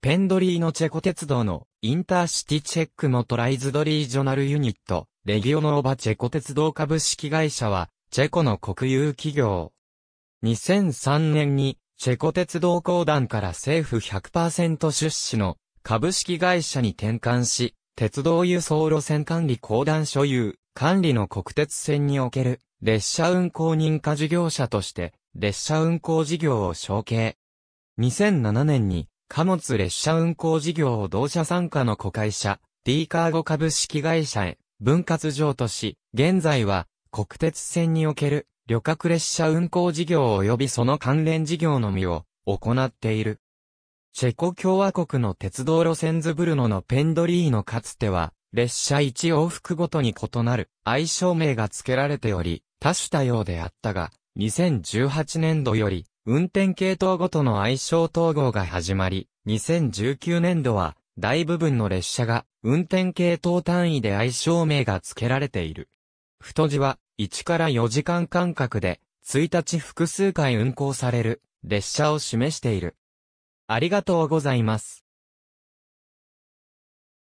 ペンドリーのチェコ鉄道のインターシティチェックモトライズドリージョナルユニット、レギオノーバチェコ鉄道株式会社は、チェコの国有企業。2003年に、チェコ鉄道公団から政府100%出資の株式会社に転換し、鉄道輸送路線管理公団所有、管理の国鉄線における列車運行認可事業者として、列車運行事業を承継。2007年に貨物列車運行事業を同社参加の子会社、D カーゴ株式会社へ分割譲渡し、現在は国鉄線における旅客列車運行事業及びその関連事業のみを行っている。チェコ共和国の鉄道路線ズブルノのペンドリーのかつては、列車1往復ごとに異なる愛称名が付けられており、多種多様であったが、2018年度より運転系統ごとの愛称統合が始まり、2019年度は、大部分の列車が、運転系統単位で愛称名が付けられている。太字は、1から4時間間隔で、1日複数回運行される、列車を示している。ありがとうございます。